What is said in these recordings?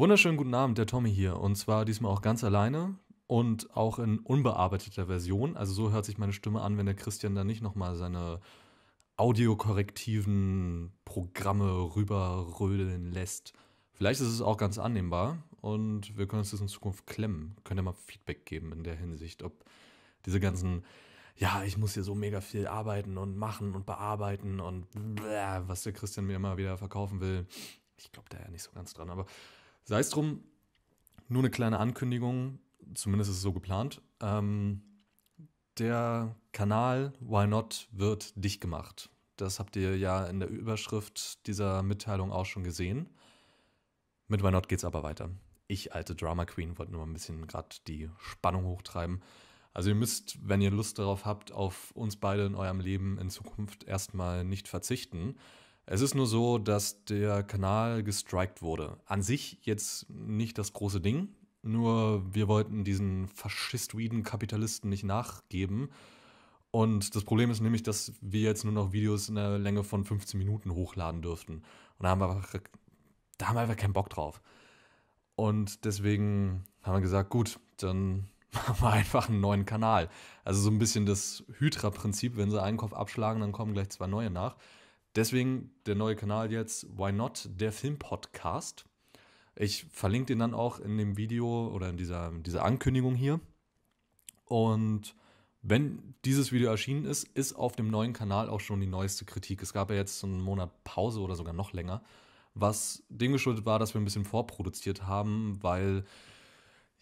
Wunderschönen guten Abend, der Tommy hier. Und zwar diesmal auch ganz alleine und auch in unbearbeiteter Version. Also so hört sich meine Stimme an, wenn der Christian da nicht nochmal seine audiokorrektiven Programme rüberrödeln lässt. Vielleicht ist es auch ganz annehmbar und wir können uns das in Zukunft klemmen. Könnt ihr mal Feedback geben in der Hinsicht, ob diese ganzen, ja, ich muss hier so mega viel arbeiten und machen und bearbeiten und bläh, was der Christian mir immer wieder verkaufen will. Ich glaube da ja nicht so ganz dran, aber Sei es drum, nur eine kleine Ankündigung, zumindest ist es so geplant. Ähm, der Kanal Why Not wird dicht gemacht. Das habt ihr ja in der Überschrift dieser Mitteilung auch schon gesehen. Mit Why Not geht es aber weiter. Ich, alte Drama Queen, wollte nur ein bisschen gerade die Spannung hochtreiben. Also ihr müsst, wenn ihr Lust darauf habt, auf uns beide in eurem Leben in Zukunft erstmal nicht verzichten. Es ist nur so, dass der Kanal gestrikt wurde. An sich jetzt nicht das große Ding, nur wir wollten diesen faschistoiden Kapitalisten nicht nachgeben. Und das Problem ist nämlich, dass wir jetzt nur noch Videos in der Länge von 15 Minuten hochladen dürften. Und da haben wir einfach, da haben wir einfach keinen Bock drauf. Und deswegen haben wir gesagt, gut, dann machen wir einfach einen neuen Kanal. Also so ein bisschen das Hydra-Prinzip, wenn sie einen Kopf abschlagen, dann kommen gleich zwei neue nach. Deswegen der neue Kanal jetzt Why Not, der Filmpodcast. Ich verlinke den dann auch in dem Video oder in dieser, dieser Ankündigung hier. Und wenn dieses Video erschienen ist, ist auf dem neuen Kanal auch schon die neueste Kritik. Es gab ja jetzt so einen Monat Pause oder sogar noch länger, was dem geschuldet war, dass wir ein bisschen vorproduziert haben, weil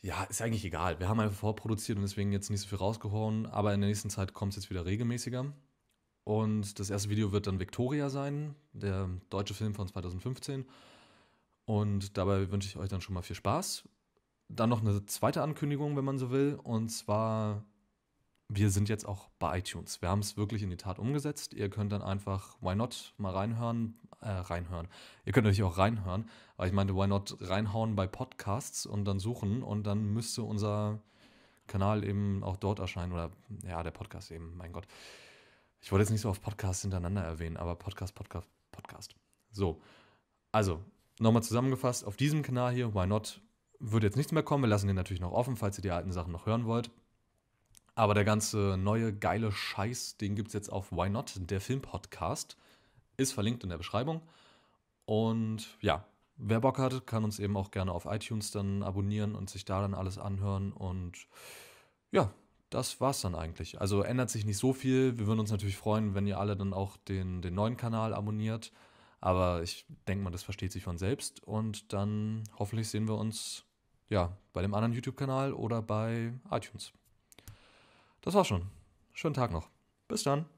ja, ist eigentlich egal. Wir haben einfach vorproduziert und deswegen jetzt nicht so viel rausgehauen, aber in der nächsten Zeit kommt es jetzt wieder regelmäßiger. Und das erste Video wird dann Victoria sein, der deutsche Film von 2015. Und dabei wünsche ich euch dann schon mal viel Spaß. Dann noch eine zweite Ankündigung, wenn man so will. Und zwar, wir sind jetzt auch bei iTunes. Wir haben es wirklich in die Tat umgesetzt. Ihr könnt dann einfach Why Not mal reinhören. Äh, reinhören. Ihr könnt natürlich auch reinhören. Aber ich meinte Why Not reinhauen bei Podcasts und dann suchen. Und dann müsste unser Kanal eben auch dort erscheinen. Oder ja, der Podcast eben, mein Gott. Ich wollte jetzt nicht so auf Podcasts hintereinander erwähnen, aber Podcast, Podcast, Podcast. So, also nochmal zusammengefasst, auf diesem Kanal hier, Why Not, wird jetzt nichts mehr kommen. Wir lassen den natürlich noch offen, falls ihr die alten Sachen noch hören wollt. Aber der ganze neue, geile Scheiß, den gibt es jetzt auf Why Not, der Filmpodcast. Ist verlinkt in der Beschreibung. Und ja, wer Bock hat, kann uns eben auch gerne auf iTunes dann abonnieren und sich da dann alles anhören. Und ja, das war's dann eigentlich. Also ändert sich nicht so viel. Wir würden uns natürlich freuen, wenn ihr alle dann auch den, den neuen Kanal abonniert. Aber ich denke mal, das versteht sich von selbst. Und dann hoffentlich sehen wir uns ja bei dem anderen YouTube-Kanal oder bei iTunes. Das war's schon. Schönen Tag noch. Bis dann.